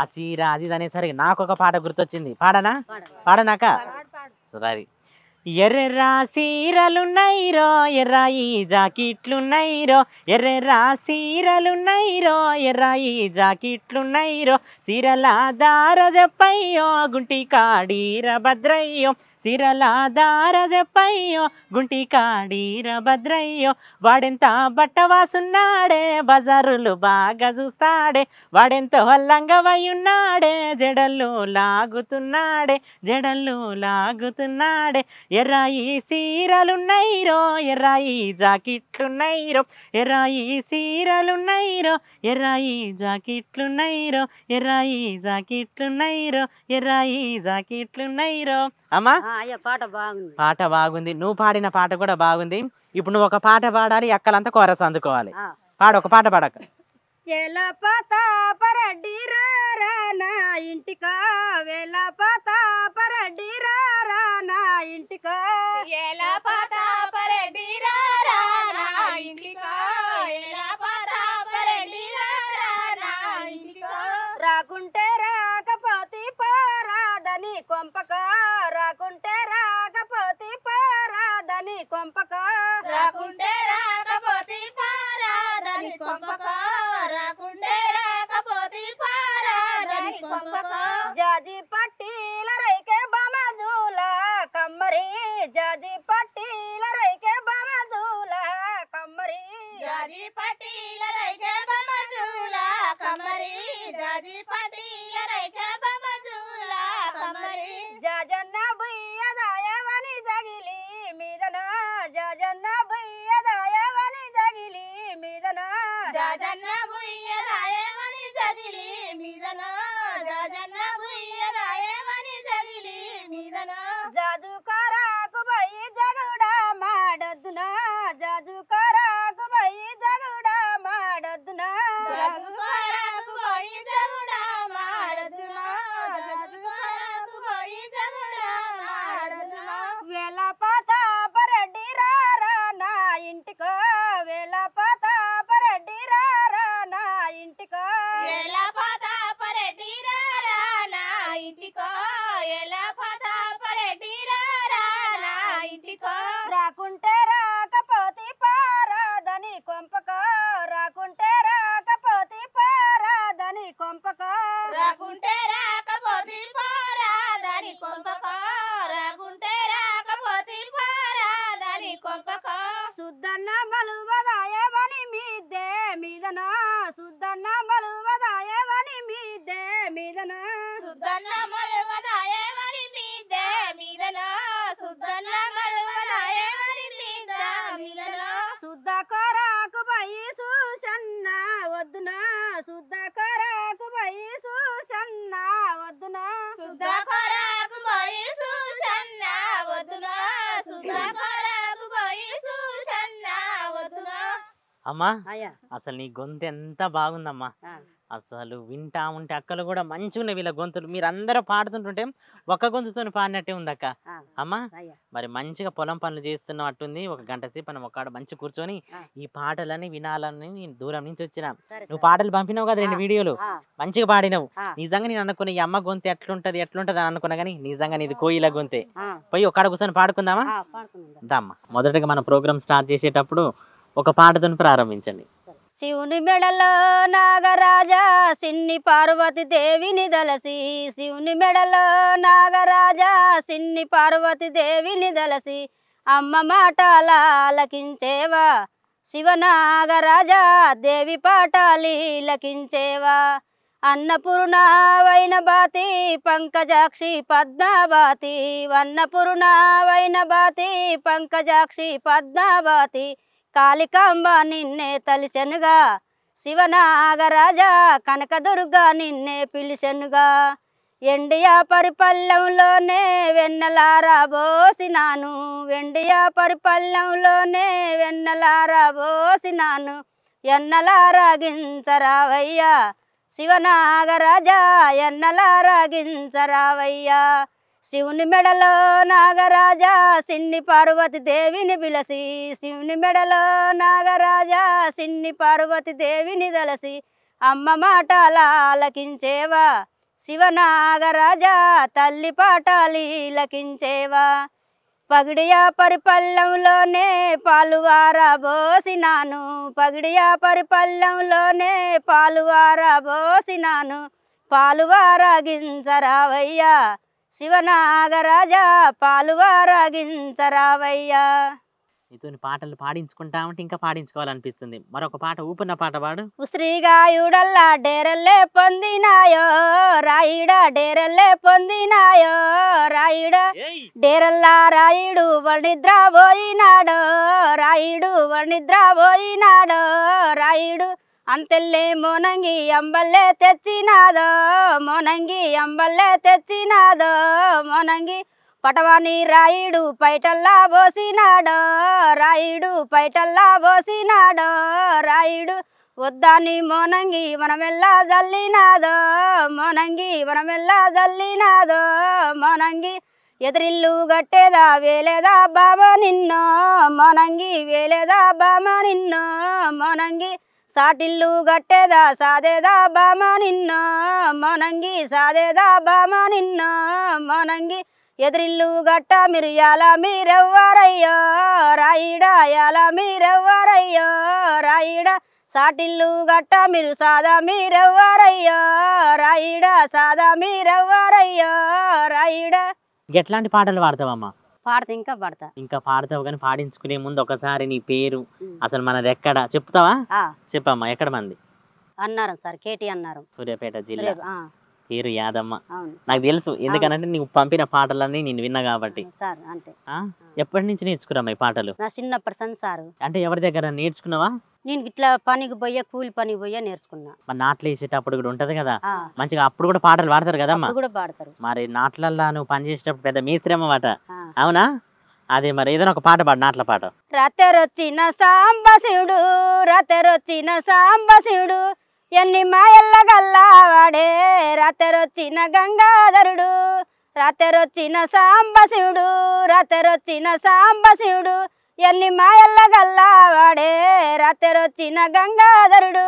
ఆ చీర అది అనేసరికి నాకు ఒక పాట గుర్తొచ్చింది పాడనా పాడనాక సారీ ఎర్రెర్రా సీరలున్నైరో ఎర్ర ఈ జాకెట్లున్నైరో ఎర్రెర్రా సీరలున్నైరో ఎర్ర ఈ జాకెట్లున్నైరో సీరల దార చెప్పయ్యో గుంటి కాడీర భద్రయ్యో దార దారజెప్పయ్యో గుంటి కాడీర భద్రయ్యో వాడెంత బట్టవాసున్నాడే బజారులు బాగా చూస్తాడే వాడెంతో అల్లంగవయ్యున్నాడే జడలు లాగుతున్నాడే జడలు లాగుతున్నాడే ఎర్రాయి సీరలున్నైరో ఎర్రాయి జాకిట్లున్నైరో ఎర్రాయి సీరలున్నైరో ఎర్రాయి జాకిట్లున్నైరో ఎర్రాయి జాకెట్లున్నైరో ఎర్రాయి జాకిట్లున్నైరో అమ్మా పాట బాగుంది పాట బాగుంది నువ్వు పాడిన పాట కూడా బాగుంది ఇప్పుడు నువ్వు ఒక పాట పాడాలి ఎక్కలంతా కోరస అందుకోవాలి పాడు ఒక పాట పాడక ఎలా నా ఇంటికా వేలా పాత ఎలా జాజి పట్టీల రైకే బమజూల కమ్మరి జాజి పట్టీల రైకే బమజూల కమ్మరి జాజి పట్టీల రైకే బమజూల కమ్మరి జాజన్న బుయ్యదాయవని జగిలి మీదన జాజన్న బుయ్యదాయవని జగిలి మీదన జాజన్న బుయ్యదాయవని జగిలి మీదన జాజన్న బుయ్యదాయవని జగిలి మీదన జాదు అమ్మా అసలు నీ గొంతు ఎంత బాగుందమ్మా అసలు వింటా ఉంటే అక్కలు కూడా మంచిగా ఉన్నాయి వీళ్ళ గొంతులు మీరు అందరూ పాడుతుంటుంటే ఒక గొంతుతో పాడినట్టే ఉంది అక్క అమ్మా మరి మంచిగా పొలం పనులు చేస్తున్నాం అట్టుంది ఒక గంట సేపు మనం ఒక మంచి కూర్చొని ఈ పాటలని వినాలని నేను దూరం నుంచి వచ్చిన నువ్వు పాటలు పంపినావు కదా రెండు వీడియోలు మంచిగా పాడినావు నిజంగా నేను అనుకున్న ఈ అమ్మ గొంతు ఎట్లుంటది ఎట్లుంటది అని అనుకున్నా కానీ నిజంగా నీది కోయిల గొంతే పోయి ఒక్కడ కూర్చొని పాడుకుందామా దమ్మా మొదటగా మన ప్రోగ్రామ్ స్టార్ట్ చేసేటప్పుడు ఒక పాటతో ప్రారంభించండి శివుని మెడలో నాగరాజా సిన్ని పార్వతి దేవిని దలసి శివుని మెడలో నాగరాజా సిన్ని పార్వతి దేవిని దలసి అమ్మ శివ శివనాగరాజా దేవి లకించేవా అన్నపూర్ణావైన బాతి పంకజాక్షి పద్మావాతి అన్నపూర్ణావైన బాతి పంకజాక్షి పద్మావాతి కాళికాంబ నిన్నే తలిచనుగా శివనాగరాజా కనకదుర్గ నిన్నే పిలిచనుగా ఎండియా పరిపల్లంలోనే వెన్నలారా బోసినాను వెండియా పరిపల్లంలోనే వెన్నలారా బోసినాను శివనాగరాజ శివనాగరాజా గించరావయ్యా శివుని మెడలో నాగరాజా సిన్ని పార్వతి దేవిని పిలసి శివుని మెడలో నాగరాజా సిన్ని పార్వతి దేవిని దలసి అమ్మ మాటలాలకించేవా శివ నాగరాజా తల్లి పాటాలీలకించేవా పగిడియా పరిపల్లంలోనే పాలువారా బోసినాను పగిడియా పరిపల్లంలోనే పాలువారా బోసినాను పాలువారా గింజరావయ్యా శివనాగరాజా పాలువారాగించరావయ్యా నీతో పాటలు పాడించుకుంటా ఉంటే ఇంకా పాడించుకోవాలనిపిస్తుంది మరొక పాట ఊపిన పాట పాడు ఉశ్రీగాయుడల్లా డేరల్లే పొందినాయో రాయుడా డేరల్లే పొందినాయో రాయుడా డేరల్లా రాయుడు వణిద్రా పోయినాడో రాయుడు వణిద్రా పోయినాడో రాయుడు అంతెల్లే మోనంగి అంబల్లే తెచ్చినాదో మోనంగి అంబల్లే తెచ్చినాదో మోనంగి పటవాని రాయుడు పైటల్లా పోసినాడో రాయుడు పైటల్లా పోసినాడో రాయుడు వద్దాని మోనంగి మనమెల్లా జల్లినాదో మోనంగి మనమెల్లా జల్లినాదో మోనంగి ఎదిరిల్లు గట్టేదా వేలేదా బామ నిన్నో మోనంగి వేలేదా బామ నిన్నో మోనంగి సాటిల్లు గట్టేదా సాదేదా బామ నిన్న మనంగి సాదేదా బామ నిన్న మనంగి ఎదిరిల్లు గట్ట మీరు ఎలా మీరెవ్వరయ్యో రాయిడా ఎలా మీరెవ్వరయ్యో రాయిడా సాటిల్లు గట్ట మీరు సాదా మీరెవ్వరయ్యో రాయిడా సాదా మీరెవ్వరయ్యో రాయిడా ఎట్లాంటి పాటలు పాడతావమ్మా పాడతా ఇంకా పాడతా ఇంకా పాడతావు కానీ పాడించుకునే ముందు ఒకసారి నీ పేరు అసలు మనది ఎక్కడ చెప్తావా చెప్పమ్మా ఎక్కడ మంది అన్నారు సార్ కేటీ అన్నారు సూర్యాపేట జిల్లా పేరు యాదమ్మ నాకు తెలుసు ఎందుకనంటే నీకు పంపిన పాటలన్నీ నేను విన్నా కాబట్టి సార్ అంతే ఎప్పటి నుంచి నేర్చుకున్నా ఈ పాటలు నా చిన్నప్పటి సన్ సార్ అంటే ఎవరి దగ్గర నేర్చుకున్నావా నేను ఇట్లా పనికి పోయా కూలి పనికి పోయా నేర్చుకున్నా నాట్లు వేసేటప్పుడు కూడా ఉంటది కదా మంచిగా అప్పుడు కూడా పాటలు పాడతారు కదా కూడా పాడతారు మరి నాట్లల్లో నువ్వు పని చేసేటప్పుడు పెద్ద మీ శ్రమ పాట అవునా అదే మరి ఏదైనా ఒక పాట పాడు నాట్ల పాట రతెరొచ్చిన సాంబశివుడు రతెరొచ్చిన సాంబశివుడు ఎన్ని మాయల్ల గల్లావాడే రాతెరొచ్చిన గంగాధరుడు రాతెరొచ్చిన సాంబశివుడు రాతెరొచ్చిన సాంబశివుడు ఎన్ని మాయల్ల గల్లావాడే రాతెరొచ్చిన గంగాధరుడు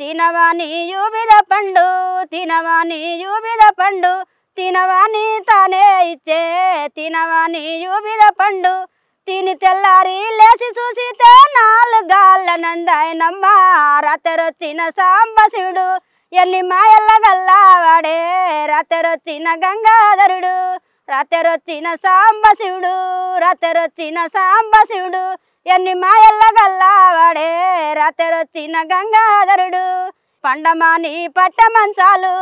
తినవాని యూబిద పండు తినవాని యూబిద పండు తినవాని తానే ఇచ్చే తినవాని యూబిద పండు తిని తెల్లారి లేచి చూసితే నాలుగాళ్ళ నందాయనమ్మ రాత్రొచ్చిన సాంబశివుడు ఎన్ని మాయల్ల గల్లావాడే రాత్రొచ్చిన గంగాధరుడు రాత్రొచ్చిన సాంబశివుడు రాత్రొచ్చిన సాంబశివుడు ఎన్ని మాయల్ల గల్లావాడే రాత్రొచ్చిన గంగాధరుడు పండమాని పట్టమంచాలు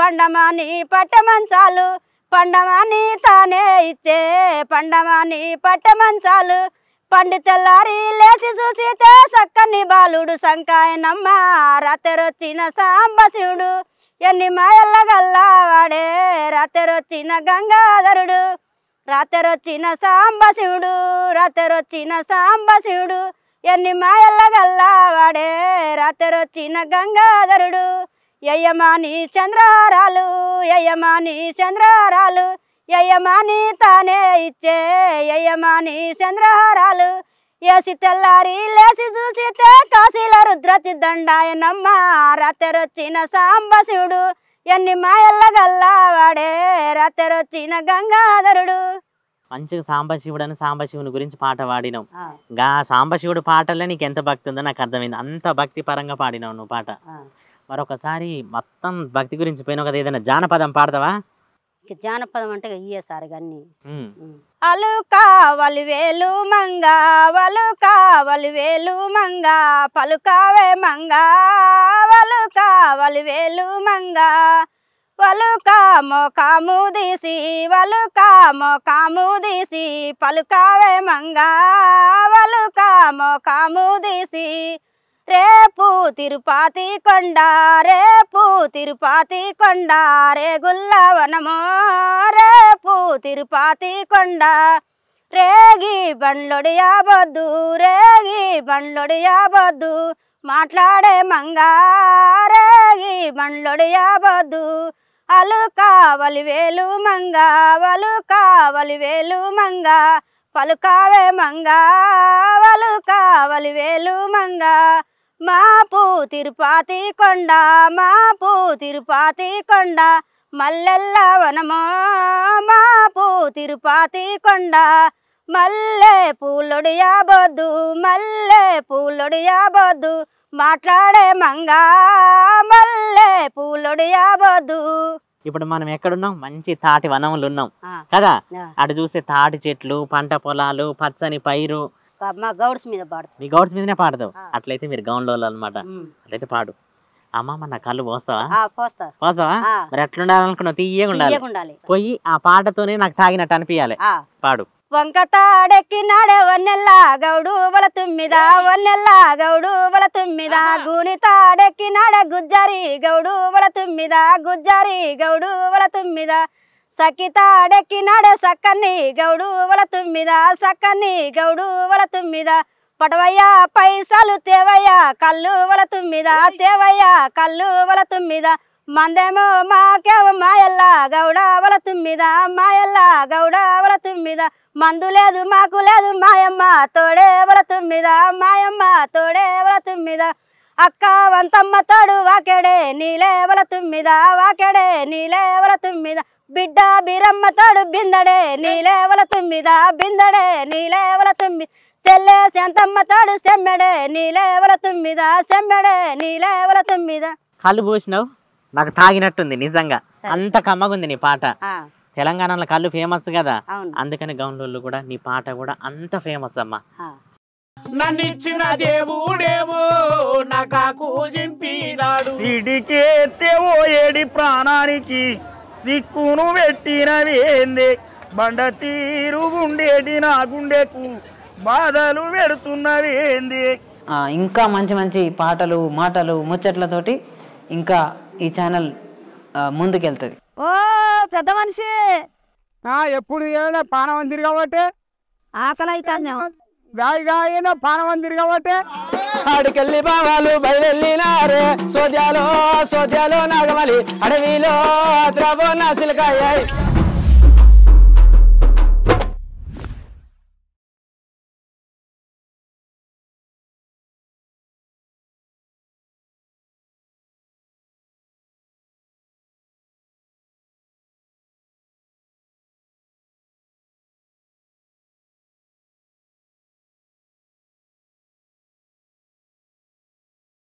పండమాని పట్టమంచాలు పండమాని తానే ఇచ్చే పండమని పట్టమంచాలు పండు తెల్లారి లేచి చూసితే చక్కని బాలుడు సంకాయనమ్మ రాత్రొచ్చిన సాంబశివుడు ఎన్ని మాయల్ల వాడే రాత్రొచ్చిన గంగాధరుడు రాత్రొచ్చిన సాంబశివుడు రాత్రొచ్చిన సాంబశివుడు ఎన్ని మాయల్ల వాడే రాత్రొచ్చిన గంగాధరుడు యయమాని చంద్రహారాలు యయమాని చంద్రహారాలు యయమాని తానే ఇచ్చే యయమాని చంద్రహారాలు ఏసి తెల్లారి లేసి చూసితే కాశీల రుద్రతి దండాయనమ్మ రాత్రొచ్చిన సాంబశివుడు ఎన్ని మాయల్ల గల్లావాడే రాత్రొచ్చిన గంగాధరుడు మంచిగా సాంబశివుడు అని సాంబశివుని గురించి పాట పాడినావు గా సాంబశివుడు పాటలే నీకు ఎంత భక్తి ఉందో నాకు అర్థమైంది అంత భక్తి పరంగా పాడినావు నువ్వు పాట మరొకసారి మొత్తం భక్తి గురించి పోయిన కదా ఏదైనా జానపదం పాడదావా జానపదం అంటే ఇయ్యేసారు కానీ అలు కావలి వేలు మంగ వలు కావలి వేలు మంగ పలుకావే మంగ వలు కావలి వేలు మంగ వలు కామో కాము దీసి వలు కామో కాము దీసి పలుకావే మంగ వలు కామో కాము దీసి రేపు తిరుపతి కొండ రేపు తిరుపతి కొండ రే రేపు తిరుపతి కొండ రేగి బండ్లొడి యాబద్దు రేగి బండ్లొడి యాబద్దు మాట్లాడే మంగ రేగి బండ్లొడి యాబద్దు అలు కావలి వేలు మంగా వలు కావలి వేలు మంగా పలుకావే మంగా వలు కావలి వేలు మంగా మాపు తిరుపతి కొండ మాపు తిరుపతి కొండ మల్లెల్ల వనమో మాపు తిరుపతి కొండ మల్లె పూలొడు యాబొద్దు మల్లె పూలొడు యాబొద్దు మాట్లాడే మంగా మల్లె పూలొడు యాబొద్దు ఇప్పుడు మనం ఎక్కడున్నాం మంచి తాటి వనములు ఉన్నాం కదా అటు చూస్తే తాటి చెట్లు పంట పొలాలు పచ్చని పైరు మా గౌడ్స్ మీద పాడు మీ గౌడ్స్ మీదనే పాడదు అట్లయితే మీరు లో అనమాట అట్లయితే పాడు అమ్మమ్మ నా కళ్ళు పోస్తావా పోస్తారు పోస్తావా మరి ఎట్లుండాలనుకున్నావు తీయగా ఉండాలి పోయి ఆ పాటతోనే నాకు తాగినట్టు అనిపించాలి పాడు వంక తాడెక్కినాడే వన్నెల్లా గౌడు వల తుమ్మిద వన్నెల్లా గౌడు వల తుమ్మిద గూని తాడెక్కినాడే గుజ్జారి గౌడు వల తుమ్మిద గుజ్జారి గౌడు వల తుమ్మిద సఖితాడెక్కినాడే సక్కని గౌడు వల తుమ్మిద సక్కని గౌడు వల తుమ్మిద పటవయ్యా పైసలు తేవయ్యా కళ్ళు వల తుమ్మిద తేవయ్యా కళ్ళు వల తుమ్మిద మందేమో మాకేవ మాయల్లా గౌడ వల తుమ్మిద మాయల్లా గౌడ వల తుమ్మిద మందు లేదు మాకు లేదు మాయమ్మ తోడే వల తుమ్మిద మాయమ్మ తోడే వల తుమ్మిద అక్క వంతమ్మ తోడు వాకెడే లేవల తుమ్మిద వాకెడే లేవల తుమ్మిద బిడ్డ బీరమ్మ తోడు బిందడే నీలేవల తుమ్మిద బిందడే లేవల తుమ్మి సెల్లె శాంతమ్మ తోడు సెమ్మెడే లేవల తుమ్మిద సెమ్మెడే లేవల తుమ్మిద కళ్ళు పోసినావు నాకు తాగినట్టుంది నిజంగా అంత కమ్మగుంది నీ పాట తెలంగాణలో కళ్ళు ఫేమస్ కదా అందుకని గౌన్లోళ్ళు కూడా నీ పాట కూడా అంత ఫేమస్ అమ్మా నన్నిచ్చిన దేవుడేమో నాకు జింపినాడు ఓ ఏడి ప్రాణానికి సిక్కును ఏంది బండ తీరు ఉండేటి నా గుండెకు బాధలు పెడుతున్నవేంది ఇంకా మంచి మంచి పాటలు మాటలు ముచ్చట్లతోటి ఇంకా ఈ ఛానల్ ముందుకెళ్తుంది ఓ పెద్ద మనిషి ఎప్పుడు ఏదైనా పానం అందిరు కాబట్టి ఆకలి అవుతాను గాయన పానమందిరి కాబట్టి అడికెళ్ళి బావాలు బయలునారే సోద్యాలో సోద్యాలో నాగమలి అడవిలో ద్రవ నాసిలకాయ